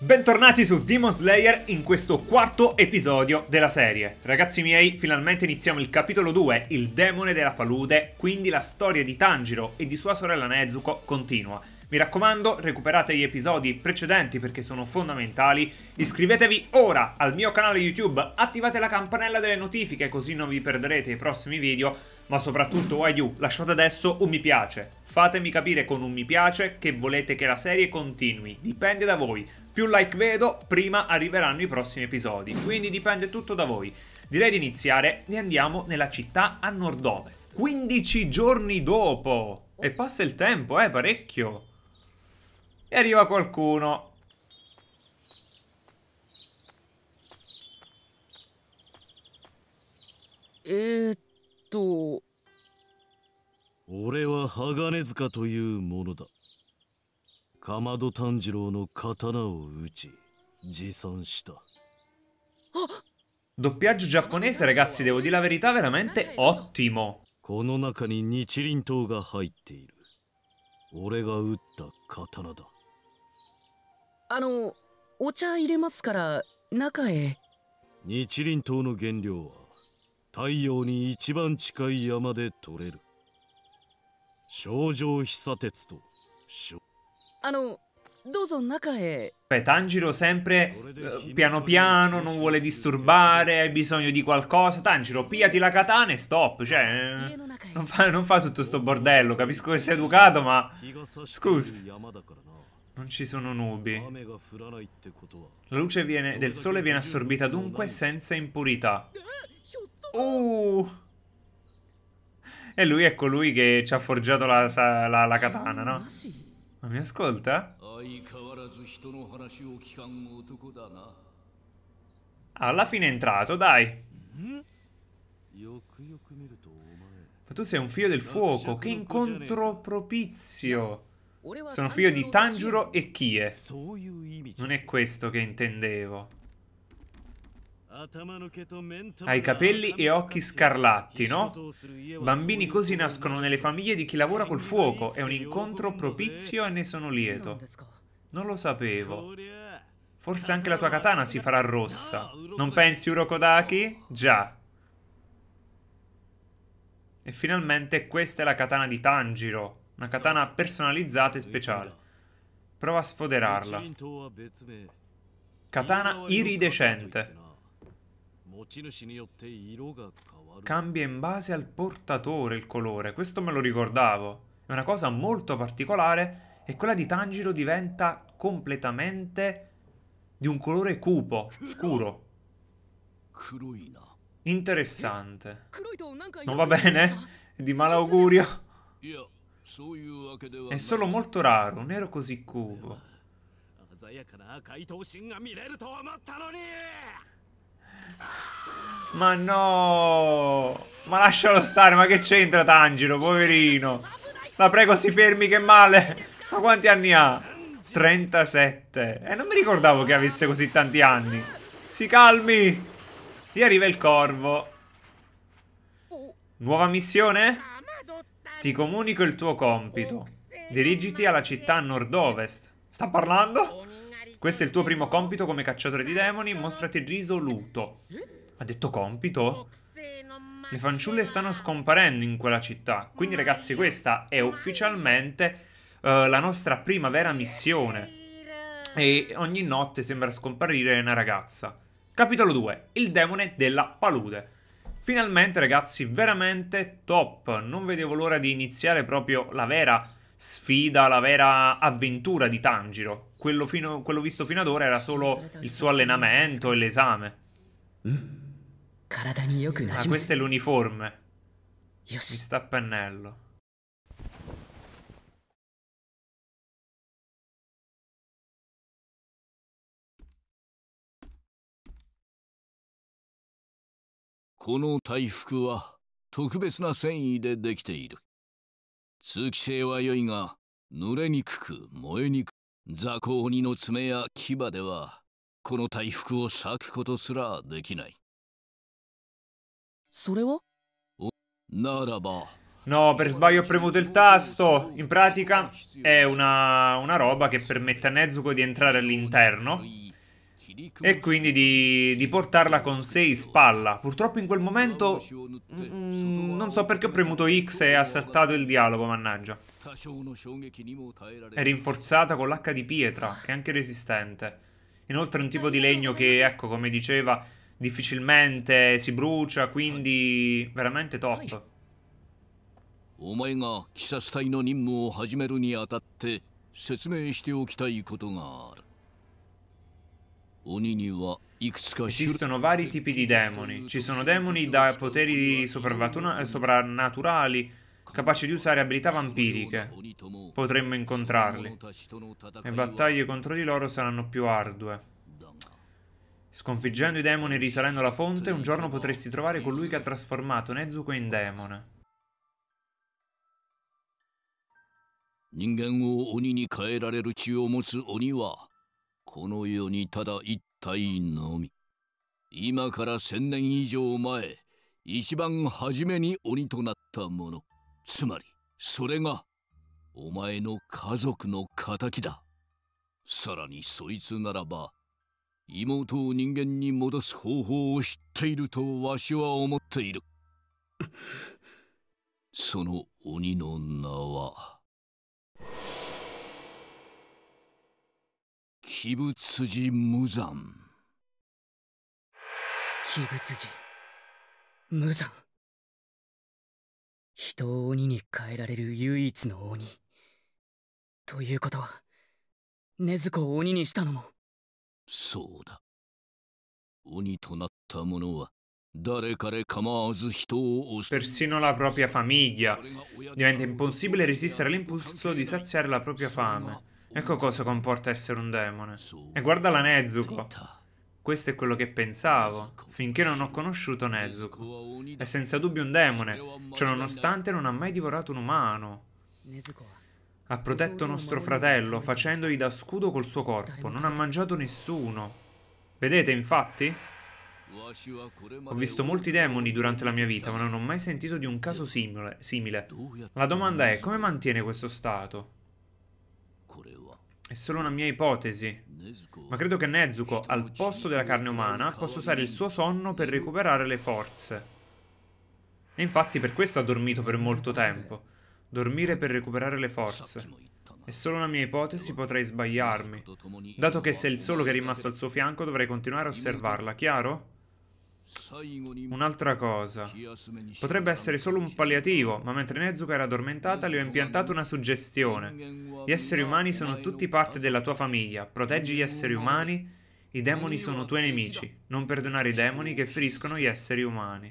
Bentornati su Demon Slayer in questo quarto episodio della serie. Ragazzi miei, finalmente iniziamo il capitolo 2, il demone della palude, quindi la storia di Tanjiro e di sua sorella Nezuko continua. Mi raccomando, recuperate gli episodi precedenti perché sono fondamentali. Iscrivetevi ora al mio canale YouTube, attivate la campanella delle notifiche così non vi perderete i prossimi video, ma soprattutto, why you, lasciate adesso un mi piace, Fatemi capire con un mi piace che volete che la serie continui, dipende da voi. Più like vedo, prima arriveranno i prossimi episodi, quindi dipende tutto da voi. Direi di iniziare e andiamo nella città a nord-ovest. 15 giorni dopo! E passa il tempo, eh, parecchio. E arriva qualcuno. E tu... Oreo 鋼塚というものだかまど炭治郎の刀を打ち持参した Doppiaggio giapponese, ragazzi, devo dire la verità, veramente ottimo. この中に日輪刀が入っている。俺が打った刀だ。あの、お茶入れますから、中へ。日輪刀の原料は、太陽に一番近い山で取れる。少女久鉄とあの Aspetta, Angelo sempre eh, piano piano, non vuole disturbare, hai bisogno di qualcosa. Tanjiro, pigliati la katana e stop. Cioè, eh, non, fa, non fa, tutto sto bordello. Capisco che sei educato, ma... Scusa. Non ci sono nubi. La luce viene, del sole viene assorbita dunque senza impurità. Uh... E lui è colui ecco, che ci ha forgiato la, la, la katana, no? Ma mi ascolta? Alla fine è entrato, dai. Mm-hmm. Ma tu sei un figlio del fuoco, che incontro propizio. Sono figlio di Tanjuro e Kie. Non è questo che intendevo. Hai capelli e occhi scarlatti, no? Bambini così nascono nelle famiglie di chi lavora col fuoco. È un incontro propizio e ne sono lieto. Non lo sapevo. Forse anche la tua katana si farà rossa. Non pensi, Urokodaki? Già. E finalmente questa è la katana di Tanjiro. Una katana personalizzata e speciale. Prova a sfoderarla. Katana iridescente. Cambia in base al portatore il colore, questo me lo ricordavo. È una cosa molto particolare e quella di Tanjiro diventa completamente di un colore cupo, scuro. Interessante. Non va bene? di malaugurio. È solo molto raro, un nero così cupo. Ma no! Ma lascialo stare, ma che c'entra Tangelo, poverino? La prego, si fermi, che male! Ma quanti anni ha? 37. E eh, non mi ricordavo che avesse così tanti anni. Si calmi! Ti arriva il corvo. Nuova missione? Ti comunico il tuo compito. Dirigiti alla città nord-ovest. Sta parlando? Questo è il tuo primo compito come cacciatore di demoni, mostrati risoluto. Ha detto compito? Le fanciulle stanno scomparendo in quella città. Quindi ragazzi questa è ufficialmente uh, la nostra prima vera missione. E ogni notte sembra scomparire una ragazza. Capitolo 2. Il demone della palude. Finalmente ragazzi, veramente top. Non vedevo l'ora di iniziare proprio la vera sfida la vera avventura di Tanjiro. Quello, fino, quello visto fino ad ora era solo il suo allenamento e l'esame. Mm? Ah, questo è l'uniforme. Mi sta a pennello. Questo 特別な繊維でできている。通気性は良いが、濡れにくく燃えにく雑魚鬼の爪や牙では、この大福を裂くことすらできない。それはならば。No, per sbaglio ho premuto il tasto. In pratica è una, una roba che permette a Nezuko di entrare all'interno e quindi di, di, portarla con sé in spalla. Purtroppo in quel momento mm, non so perché ho premuto X e ha saltato il dialogo, mannaggia. È rinforzata con l'H di pietra, è anche resistente. Inoltre è un tipo di legno che, ecco, come diceva, difficilmente si brucia, quindi veramente top. お前が鬼殺隊の任務を始めるにあたって説明しておきたいことがある。Esistono vari tipi di demoni. Ci sono demoni da poteri soprannaturali, capaci di usare abilità vampiriche. Potremmo incontrarli. Le battaglie contro di loro saranno più ardue. Sconfiggendo i demoni e risalendo la fonte, un giorno potresti trovare colui che ha trasformato Nezuko in demone. Ningen この世にただ一体のみ今から千年以上前一番初めに鬼となったものつまりそれがお前の家族の敵ださらにそいつならば妹を人間に戻す方法を知っているとわしは思っているその鬼の名は。秘仏寺無惨秘仏寺無惨人を鬼に変えられる唯一の鬼ということは禰豆子を鬼にしたのもそうだ鬼となった者は Persino la propria famiglia diventa impossibile resistere all'impulso di saziare la propria fame. Ecco cosa comporta essere un demone. E guarda la Nezuko. Questo è quello che pensavo, finché non ho conosciuto Nezuko. È senza dubbio un demone, ciononostante non ha mai divorato un umano. Ha protetto nostro fratello, facendogli da scudo col suo corpo. Non ha mangiato nessuno. Vedete, infatti? Ho visto molti demoni durante la mia vita, ma non ho mai sentito di un caso simile. La domanda è, come mantiene questo stato? È solo una mia ipotesi. Ma credo che Nezuko, al posto della carne umana, possa usare il suo sonno per recuperare le forze. E infatti per questo ha dormito per molto tempo. Dormire per recuperare le forze. È solo una mia ipotesi, potrei sbagliarmi. Dato che sei il solo che è rimasto al suo fianco, dovrei continuare a osservarla, chiaro? Un'altra cosa. Potrebbe essere solo un palliativo, ma mentre Nezuka era addormentata le ho impiantato una suggestione. Gli esseri umani sono tutti parte della tua famiglia. Proteggi gli esseri umani. I demoni sono tuoi nemici. Non perdonare i demoni che feriscono gli esseri umani.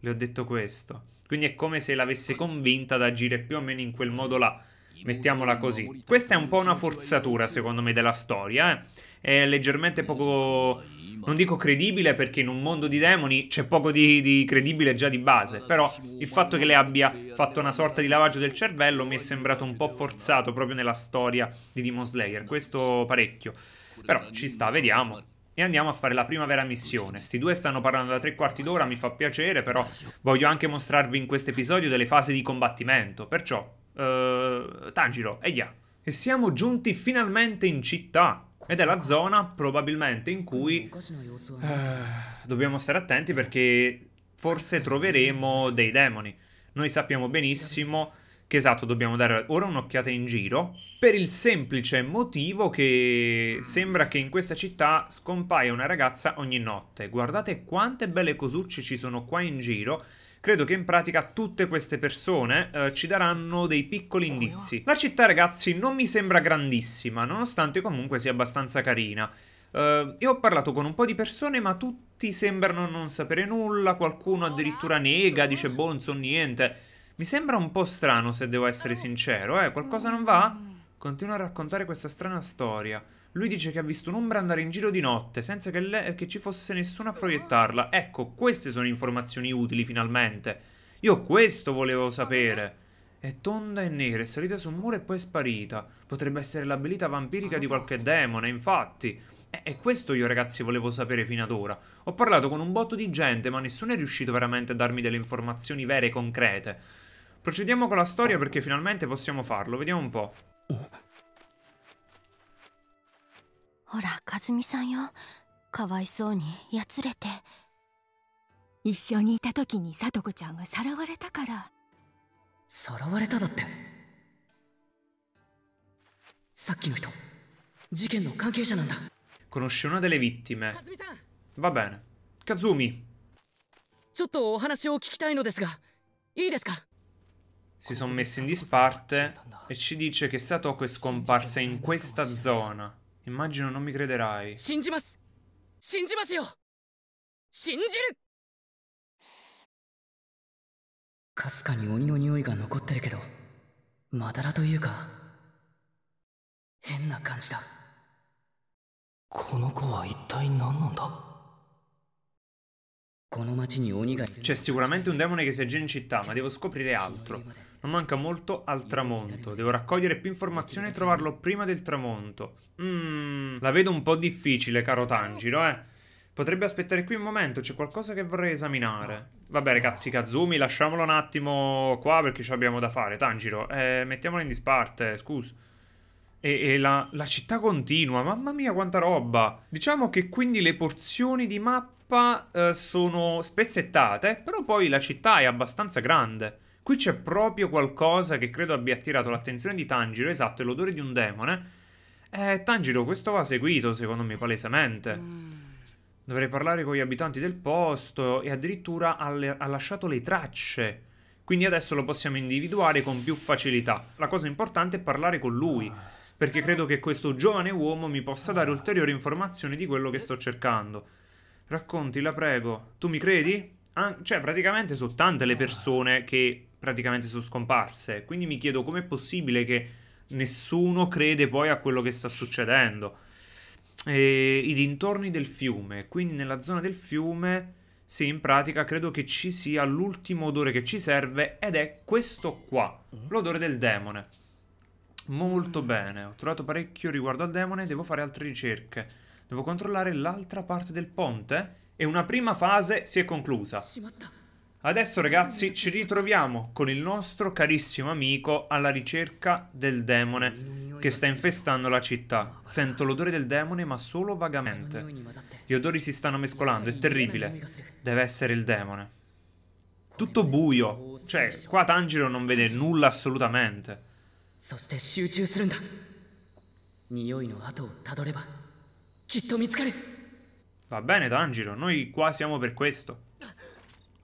Le ho detto questo. Quindi è come se l'avesse convinta ad agire più o meno in quel modo là. Mettiamola così. Questa è un po' una forzatura, secondo me, della storia, eh è leggermente poco... Non dico credibile perché in un mondo di demoni c'è poco di, di, credibile già di base, però il fatto che lei abbia fatto una sorta di lavaggio del cervello mi è sembrato un po' forzato proprio nella storia di Demon Slayer, questo parecchio. Però ci sta, vediamo. E andiamo a fare la prima vera missione. Sti due stanno parlando da tre quarti d'ora, mi fa piacere, però voglio anche mostrarvi in questo episodio delle fasi di combattimento. Perciò, eh, Tanjiro, e yeah. E siamo giunti finalmente in città. Ed è la zona probabilmente in cui eh, dobbiamo stare attenti perché forse troveremo dei demoni. Noi sappiamo benissimo che esatto dobbiamo dare ora un'occhiata in giro per il semplice motivo che sembra che in questa città scompaia una ragazza ogni notte. Guardate quante belle cosucce ci sono qua in giro Credo che in pratica tutte queste persone eh, ci daranno dei piccoli indizi. La città, ragazzi, non mi sembra grandissima, nonostante comunque sia abbastanza carina. Uh, eh, e ho parlato con un po' di persone, ma tutti sembrano non sapere nulla, qualcuno addirittura nega, dice boh, non so niente. Mi sembra un po' strano, se devo essere sincero, eh? Qualcosa non va? Continua a raccontare questa strana storia. Lui dice che ha visto un'ombra andare in giro di notte senza che, le- che ci fosse nessuno a proiettarla. Ecco, queste sono informazioni utili finalmente. Io questo volevo sapere. È tonda e nera, è salita su un muro e poi è sparita. Potrebbe essere l'abilità vampirica di qualche demone, infatti. E, e questo io ragazzi volevo sapere fino ad ora. Ho parlato con un botto di gente, ma nessuno è riuscito veramente a darmi delle informazioni vere e concrete. Procediamo con la storia oh. perché finalmente possiamo farlo, vediamo un po'. Oh. ほら和美さんよかわいそうにやつれて一緒にいた時にさとこちゃんがさらわれたからさらわれただってさっきの人事件の関係者なんだ conosce una delle vittime va bene Kazumi ちょっとお話を聞きたいのですがいいですか si sono messi in disparte e ci dice che Satoko è scomparsa in questa zona Immagino non mi crederai. 信じます。信じますよ。信じる。かすかに鬼の匂いが残ってるけど、まだらというか変な感じだ。この子は一体何なんだ。C'è sicuramente un demone che si aggira in città, ma devo scoprire altro. Non manca molto al tramonto. Devo raccogliere più informazioni e trovarlo prima del tramonto. Mmm, la vedo un po' difficile, caro Tanjiro, eh. Potrebbe aspettare qui un momento, c'è qualcosa che vorrei esaminare. Vabbè ragazzi, Kazumi, lasciamolo un attimo qua perché ci abbiamo da fare. Tanjiro, eh, mettiamolo in disparte, scusa e, e la, la, città continua. Mamma mia, quanta roba! Diciamo che quindi le porzioni di mappa eh, sono spezzettate, però poi la città è abbastanza grande. Qui c'è proprio qualcosa che credo abbia attirato l'attenzione di Tangiro, esatto, è l'odore di un demone. Eh, Tangiro, questo va seguito, secondo me, palesemente. Mm. Dovrei parlare con gli abitanti del posto e addirittura ha lasciato le tracce quindi adesso lo possiamo individuare con più facilità. La cosa importante è parlare con lui. Ah perché credo che questo giovane uomo mi possa dare ulteriori informazioni di quello che sto cercando. Racconti, la prego. Tu mi credi? An cioè, praticamente sono tante le persone che praticamente sono scomparse, quindi mi chiedo com'è possibile che nessuno crede poi a quello che sta succedendo. E I dintorni del fiume, quindi nella zona del fiume... Sì, in pratica credo che ci sia l'ultimo odore che ci serve ed è questo qua, mm. l'odore del demone. Molto bene, ho trovato parecchio riguardo al demone, devo fare altre ricerche. Devo controllare l'altra parte del ponte? E una prima fase si è conclusa. Adesso ragazzi ci ritroviamo con il nostro carissimo amico alla ricerca del demone che sta infestando la città. Sento l'odore del demone ma solo vagamente. Gli odori si stanno mescolando, è terribile. Deve essere il demone. Tutto buio, cioè qua Tangelo non vede nulla assolutamente. そして集中するんだ匂いの後をたどればきっと見つかる Va bene Tangiro, noi qua siamo per questo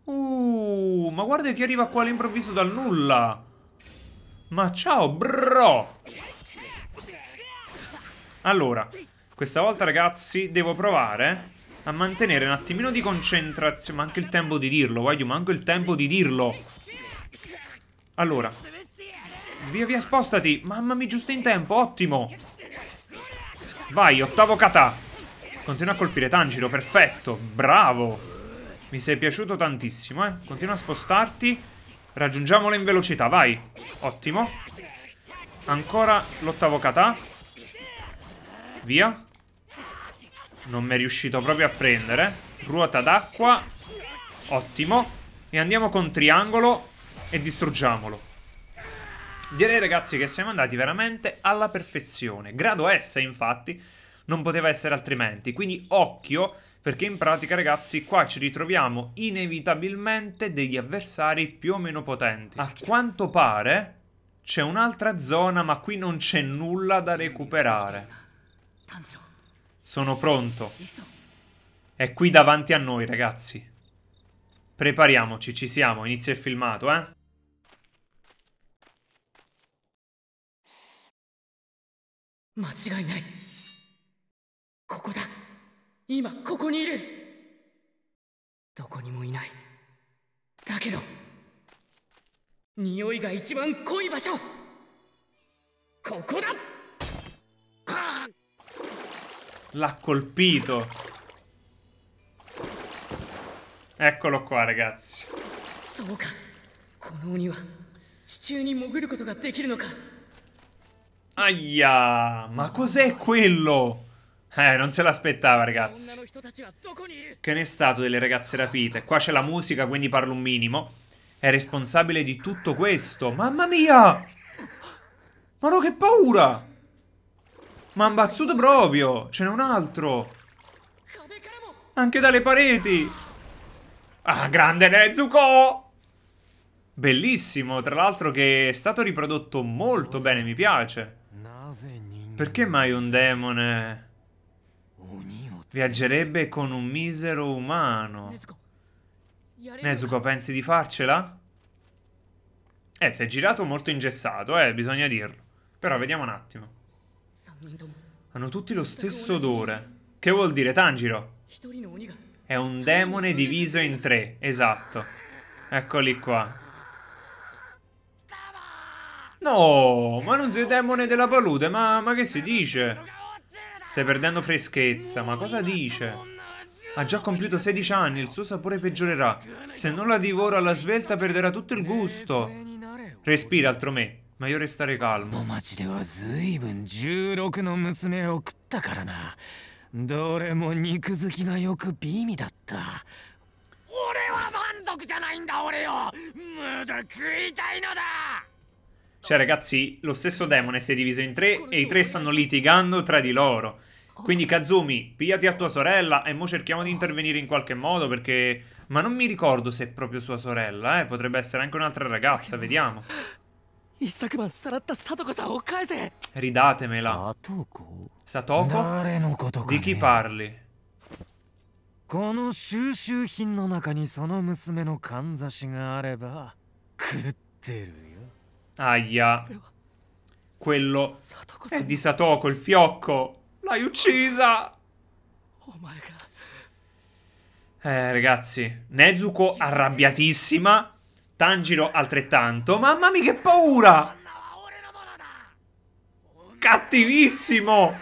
Uh, ma guarda chi arriva qua all'improvviso dal nulla Ma ciao bro Allora, questa volta ragazzi devo provare a mantenere un attimino di concentrazione Ma anche il tempo di dirlo, voglio, manco il tempo di dirlo Allora, Via via spostati Mamma mia giusto in tempo Ottimo Vai ottavo kata Continua a colpire Tangiro Perfetto Bravo Mi sei piaciuto tantissimo eh Continua a spostarti Raggiungiamolo in velocità Vai Ottimo Ancora l'ottavo kata Via Non mi è riuscito proprio a prendere Ruota d'acqua Ottimo E andiamo con triangolo E distruggiamolo Direi ragazzi che siamo andati veramente alla perfezione. Grado S infatti non poteva essere altrimenti, quindi occhio perché in pratica ragazzi qua ci ritroviamo inevitabilmente degli avversari più o meno potenti. A quanto pare c'è un'altra zona ma qui non c'è nulla da recuperare. Sono pronto. È qui davanti a noi ragazzi. Prepariamoci, ci siamo, inizia il filmato eh. 間違いないここだ今ここにいるどこにもいないだけど匂いが一番濃い場所ここだ L'ha colpito. Eccolo qua, ragazzi. そうか。この鬼は地中に潜ることができるのか。Aia, ma cos'è quello? Eh, non se l'aspettava, ragazzi. Che ne è stato delle ragazze rapite? Qua c'è la musica, quindi parlo un minimo. È responsabile di tutto questo. Mamma mia! Ma no, che paura! Ma han proprio! Ce n'è un altro! Anche dalle pareti! Ah, grande Nezuko! Bellissimo, tra l'altro che è stato riprodotto molto bene, mi piace. Perché mai un demone viaggerebbe con un misero umano? Nezuko, pensi di farcela? Eh, si è girato molto ingessato, eh, bisogna dirlo. Però vediamo un attimo. Hanno tutti lo stesso odore. Che vuol dire Tanjiro? È un demone diviso in tre, esatto. Eccoli qua. No, ma non sei demone della palude, ma, ma che si dice? Stai perdendo freschezza, ma cosa dice? Ha già compiuto 16 anni, il suo sapore peggiorerà. Se non la divoro alla svelta perderà tutto il gusto. Respira, altro me. Ma io restare calmo. どれも肉付きがよく美味だった俺は満足じゃないんだ俺よ無駄食いたいのだ cioè, ragazzi, lo stesso demone si è diviso in tre e i tre stanno litigando tra di loro. Quindi, Kazumi, pigliati a tua sorella e mo cerchiamo di intervenire in qualche modo perché... Ma non mi ricordo se è proprio sua sorella, eh. Potrebbe essere anche un'altra ragazza, vediamo. Eh, Ridatemela. Satoko? Di chi parli? この収集品の中にその娘のかんざしがあれば食ってるよ。Aia. Quello è di Satoko, il fiocco. L'hai uccisa! Oh eh, ragazzi. Nezuko arrabbiatissima. Tanjiro altrettanto. Mamma mia, che paura! Cattivissimo!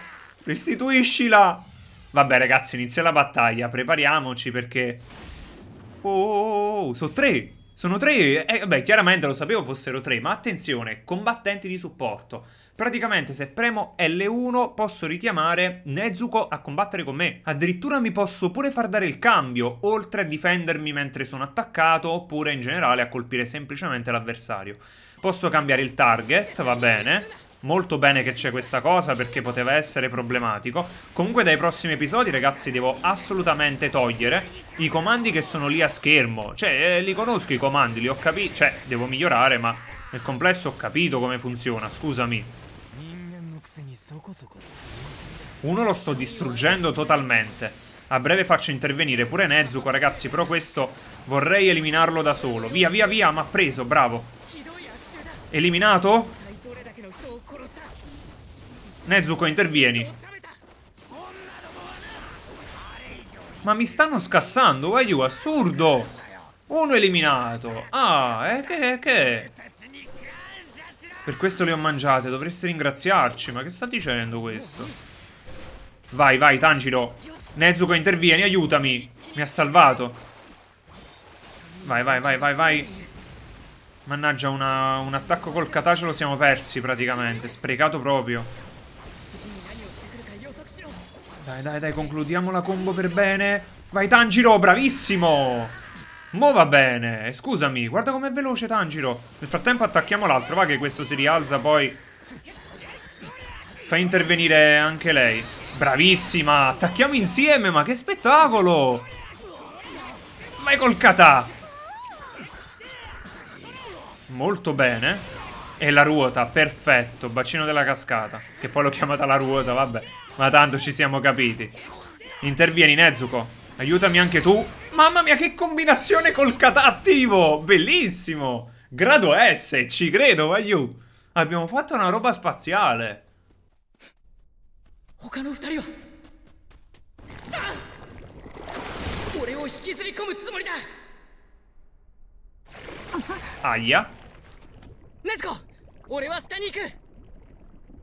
Restituiscila! Vabbè, ragazzi, inizia la battaglia. Prepariamoci perché... Oh, oh, oh, oh. oh, oh sono tre! Sono tre, eh, beh chiaramente lo sapevo fossero tre, ma attenzione, combattenti di supporto. Praticamente se premo L1 posso richiamare Nezuko a combattere con me. Addirittura mi posso pure far dare il cambio, oltre a difendermi mentre sono attaccato, oppure in generale a colpire semplicemente l'avversario. Posso cambiare il target, va bene. Molto bene che c'è questa cosa perché poteva essere problematico. Comunque dai prossimi episodi, ragazzi, devo assolutamente togliere i comandi che sono lì a schermo. Cioè, eh, li conosco i comandi, li ho capiti. Cioè, devo migliorare, ma nel complesso ho capito come funziona, scusami. Uno lo sto distruggendo totalmente. A breve faccio intervenire pure Nezuko, ragazzi, però questo vorrei eliminarlo da solo. Via, via, via, ma preso, bravo. Eliminato? Nezuko, intervieni. Ma mi stanno scassando, Waiyu, assurdo! Uno eliminato! Ah, eh, che, eh, che? Per questo le ho mangiate, dovreste ringraziarci. Ma che sta dicendo questo? Vai, vai, Tanjiro! Nezuko, intervieni, aiutami! Mi ha salvato! Vai, vai, vai, vai, vai! Mannaggia, una, un attacco col kata lo siamo persi praticamente, sprecato proprio. Dai, dai, dai, concludiamo la combo per bene. Vai Tanjiro, bravissimo! Mo va bene, eh, scusami, guarda com'è veloce Tanjiro. Nel frattempo attacchiamo l'altro, va che questo si rialza poi. Fa intervenire anche lei. Bravissima, attacchiamo insieme, ma che spettacolo! Vai col kata! Molto bene. E la ruota, perfetto, bacino della cascata. Che poi l'ho chiamata la ruota, vabbè. Ma tanto ci siamo capiti. Intervieni, Nezuko. Aiutami anche tu. Mamma mia, che combinazione col kata attivo! Bellissimo! Grado S, ci credo, you. Abbiamo fatto una roba spaziale. Aia. Nezuko, 俺は下に行く。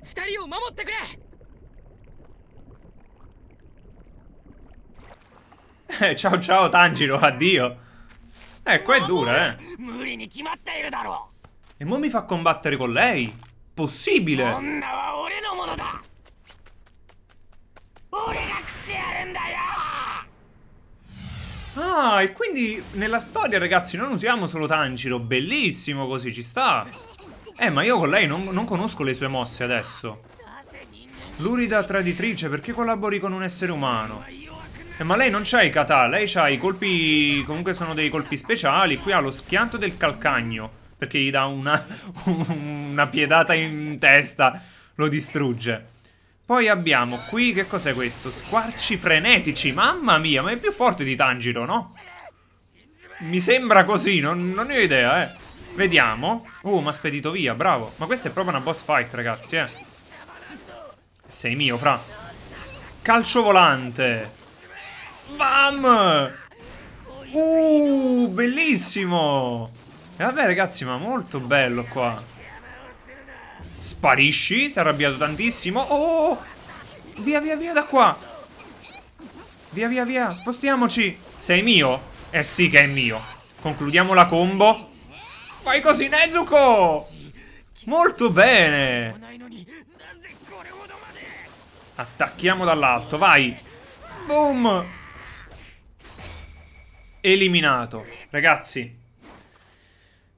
二人を守ってくれ。Eh, ciao ciao Tanjiro, addio. Eh, qua è dura, eh. E mo mi fa combattere con lei? Possibile? Ah, e quindi nella storia, ragazzi, non usiamo solo Tanjiro. Bellissimo così, ci sta. Eh, ma io con lei non, non conosco le sue mosse adesso. Lurida traditrice, perché collabori con un essere umano? Eh, ma lei non c'ha i kata, lei c'ha i colpi... Comunque sono dei colpi speciali. Qui ha lo schianto del calcagno. Perché gli dà una, una piedata in testa. Lo distrugge. Poi abbiamo qui, che cos'è questo? Squarci frenetici, mamma mia, ma è più forte di Tangiro, no? Mi sembra così, non, non ne ho idea, eh Vediamo Oh, mi ha spedito via, bravo Ma questa è proprio una boss fight, ragazzi, eh Sei mio, fra Calcio volante Bam! Uh, bellissimo! E vabbè ragazzi, ma molto bello qua. Sparisci, si è arrabbiato tantissimo. Oh! Via, via, via da qua! Via, via, via, spostiamoci! Sei mio? Eh sì che è mio. Concludiamo la combo. Fai così, Nezuko! Molto bene! Attacchiamo dall'alto, vai! Boom! eliminato. Ragazzi,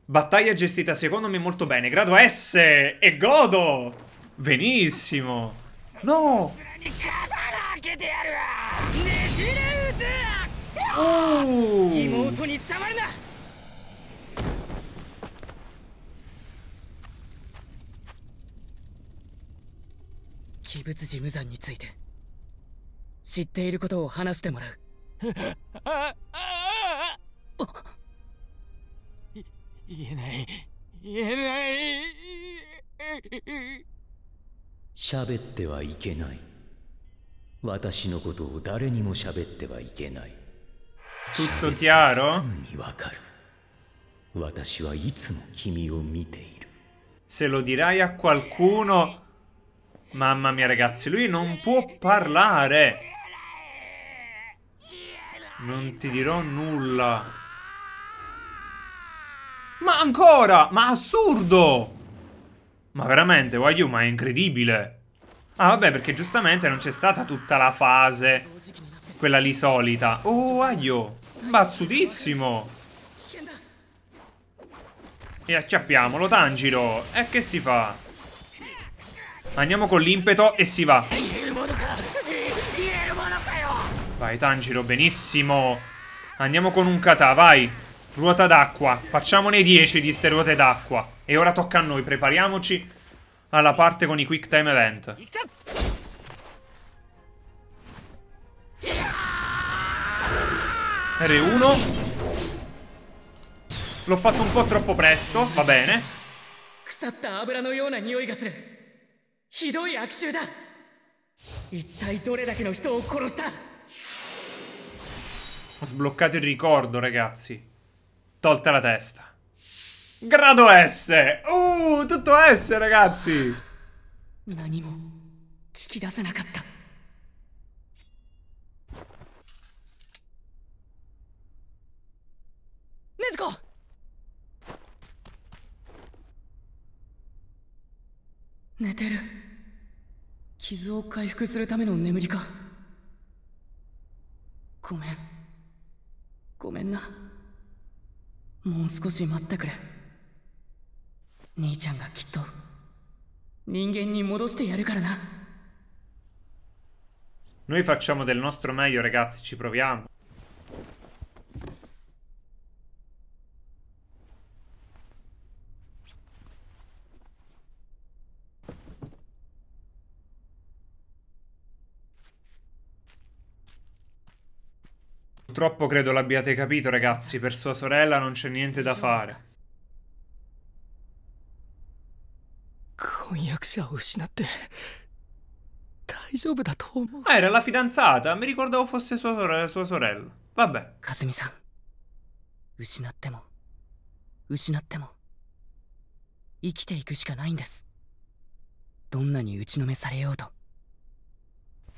battaglia gestita secondo me molto bene. Grado S e godo! Benissimo! No! Oh! Kibutsu Jimuzan 言えない言えない喋ってはいけない私のことを誰にも喋ってはいけない Tutto chiaro? わかる私はいつも君を見ている Se lo dirai a qualcuno Mamma mia ragazzi, lui non può parlare non ti dirò nulla. Ma ancora! Ma assurdo! Ma veramente, why you? Ma è incredibile. Ah, vabbè, perché giustamente non c'è stata tutta la fase. Quella lì solita. Oh, aio! Bazzutissimo! E acchiappiamolo, Tangiro! E che si fa? Andiamo con l'impeto e si va. Vai Tanjiro, benissimo Andiamo con un kata, vai Ruota d'acqua, facciamone 10 di ste ruote d'acqua E ora tocca a noi, prepariamoci alla parte con i quick time event R1 L'ho fatto un po' troppo presto, va bene R2 ho sbloccato il ricordo, ragazzi. Tolta la testa. Grado S! Uh, tutto S, ragazzi! Nezuko! Neteru. 傷を回復するための眠りか。ごめん。ごめんなもう少し待ってくれ兄ちゃんがきっと人間に戻してやるからな Noi facciamo del nostro meglio ragazzi, ci proviamo. Purtroppo credo l'abbiate capito, ragazzi. Per sua sorella non c'è niente da fare. Ah, era la fidanzata. Mi ricordavo fosse sua, sore sua sorella. Vabbè. Kazumi san. Ushinatte mo. Ushinatte mo. Ikite iku shika nai desu. Donna ni uchinome sare you to.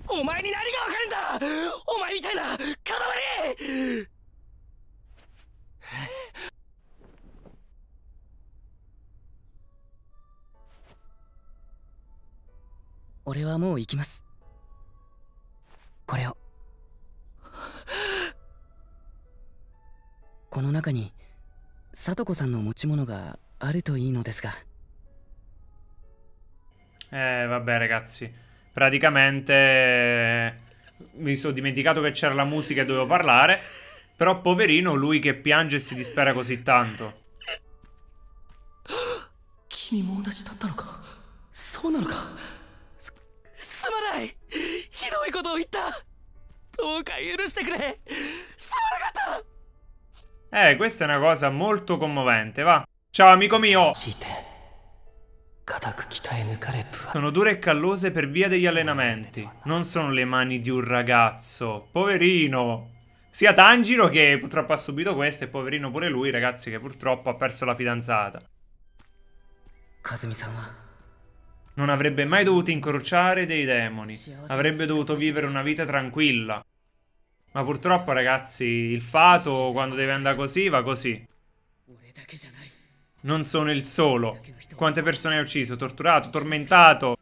お前に何がわかるお前みたいな塊俺はもう行きますこれをこの中に聡子さんの持ち物があるといいのですが Eh, vabbè ragazzi, praticamente mi sono dimenticato che c'era la musica e dovevo parlare. Però poverino lui che piange e si dispera così tanto. Eh, questa è una cosa molto commovente, va. Ciao amico mio. Sono dure e callose per via degli allenamenti. Non sono le mani di un ragazzo. Poverino. Sia Tanjiro che purtroppo ha subito questo e poverino pure lui, ragazzi, che purtroppo ha perso la fidanzata. Non avrebbe mai dovuto incrociare dei demoni. Avrebbe dovuto vivere una vita tranquilla. Ma purtroppo, ragazzi, il fato quando deve andare così va così. Non sono il solo. Quante persone hai ucciso, torturato, tormentato?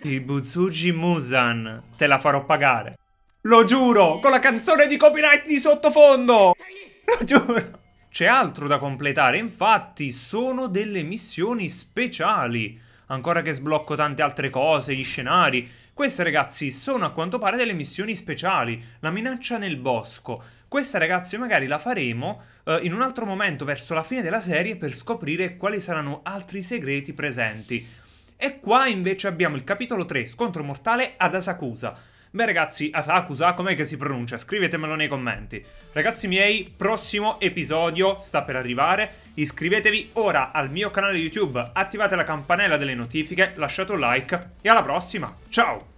Kibutsuji Musan. Te la farò pagare. Lo giuro, con la canzone di copyright di sottofondo. Lo giuro. C'è altro da completare, infatti sono delle missioni speciali. Ancora che sblocco tante altre cose, gli scenari. Queste ragazzi sono a quanto pare delle missioni speciali. La minaccia nel bosco questa ragazzi magari la faremo eh, in un altro momento verso la fine della serie per scoprire quali saranno altri segreti presenti. E qua invece abbiamo il capitolo 3, scontro mortale ad Asakusa. Beh ragazzi, Asakusa, com'è che si pronuncia? Scrivetemelo nei commenti. Ragazzi miei, prossimo episodio sta per arrivare. Iscrivetevi ora al mio canale YouTube, attivate la campanella delle notifiche, lasciate un like e alla prossima. Ciao!